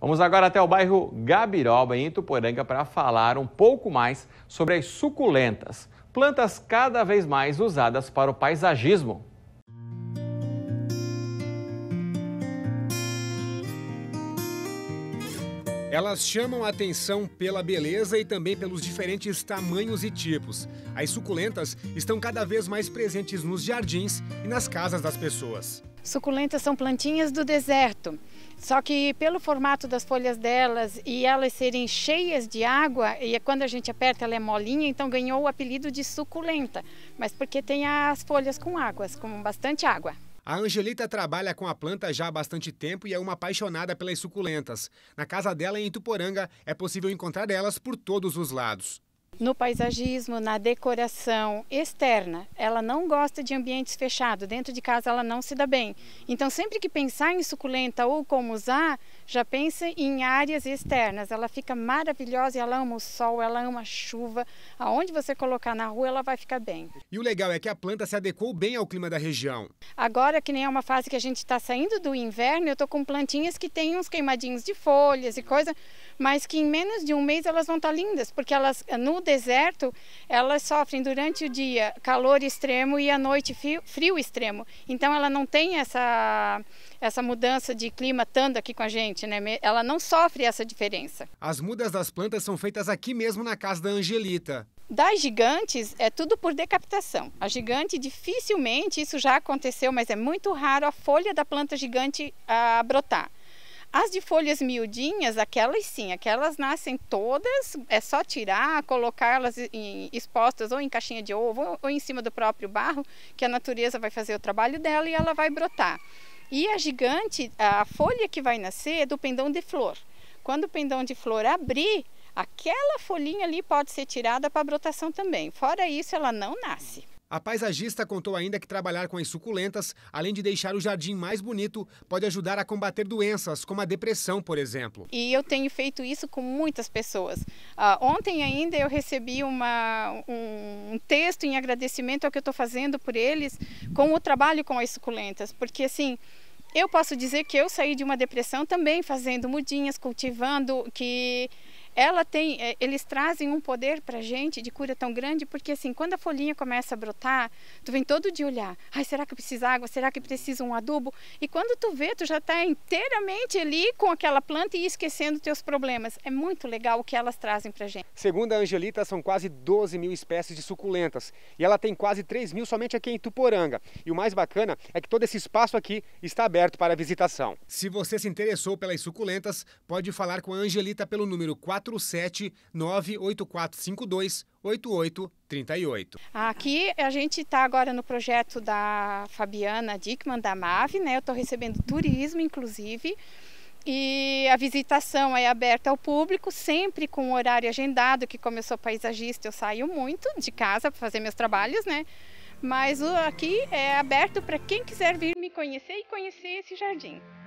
Vamos agora até o bairro Gabiroba, em Ituporanga, para falar um pouco mais sobre as suculentas, plantas cada vez mais usadas para o paisagismo. Elas chamam a atenção pela beleza e também pelos diferentes tamanhos e tipos. As suculentas estão cada vez mais presentes nos jardins e nas casas das pessoas. Suculentas são plantinhas do deserto. Só que pelo formato das folhas delas e elas serem cheias de água, e é quando a gente aperta ela é molinha, então ganhou o apelido de suculenta, mas porque tem as folhas com águas, com bastante água. A Angelita trabalha com a planta já há bastante tempo e é uma apaixonada pelas suculentas. Na casa dela em Ituporanga é possível encontrar elas por todos os lados no paisagismo, na decoração externa. Ela não gosta de ambientes fechados, dentro de casa ela não se dá bem. Então, sempre que pensar em suculenta ou como usar, já pensa em áreas externas. Ela fica maravilhosa, ela ama o sol, ela ama a chuva. Aonde você colocar na rua, ela vai ficar bem. E o legal é que a planta se adequou bem ao clima da região. Agora, que nem é uma fase que a gente está saindo do inverno, eu estou com plantinhas que têm uns queimadinhos de folhas e coisa, mas que em menos de um mês elas vão estar tá lindas, porque elas no deserto, elas sofrem durante o dia calor extremo e à noite frio, frio extremo. Então ela não tem essa, essa mudança de clima tanto aqui com a gente, né? Ela não sofre essa diferença. As mudas das plantas são feitas aqui mesmo na casa da Angelita. Das gigantes, é tudo por decapitação. A gigante, dificilmente, isso já aconteceu, mas é muito raro a folha da planta gigante a ah, brotar. As de folhas miudinhas, aquelas sim, aquelas nascem todas, é só tirar, colocá-las expostas ou em caixinha de ovo ou em cima do próprio barro, que a natureza vai fazer o trabalho dela e ela vai brotar. E a gigante, a folha que vai nascer é do pendão de flor. Quando o pendão de flor abrir, aquela folhinha ali pode ser tirada para brotação também. Fora isso, ela não nasce. A paisagista contou ainda que trabalhar com as suculentas, além de deixar o jardim mais bonito, pode ajudar a combater doenças, como a depressão, por exemplo. E eu tenho feito isso com muitas pessoas. Ah, ontem ainda eu recebi uma, um texto em agradecimento ao que eu estou fazendo por eles com o trabalho com as suculentas, porque assim. Eu posso dizer que eu saí de uma depressão também fazendo mudinhas, cultivando, que ela tem, é, eles trazem um poder para a gente de cura tão grande, porque assim, quando a folhinha começa a brotar, tu vem todo dia olhar, ai, será que precisa água? Será que precisa um adubo? E quando tu vê, tu já está inteiramente ali com aquela planta e esquecendo teus problemas. É muito legal o que elas trazem para a gente. Segundo a Angelita, são quase 12 mil espécies de suculentas e ela tem quase 3 mil somente aqui em Tuporanga. E o mais bacana é que todo esse espaço aqui está aberto para visitação. Se você se interessou pelas suculentas, pode falar com a Angelita pelo número 4 4798452 8838. Aqui a gente está agora no projeto da Fabiana Dickman, da MAVE, né? Eu estou recebendo turismo, inclusive. E a visitação é aberta ao público, sempre com o horário agendado, que como eu sou paisagista, eu saio muito de casa para fazer meus trabalhos, né? Mas aqui é aberto para quem quiser vir me conhecer e conhecer esse jardim.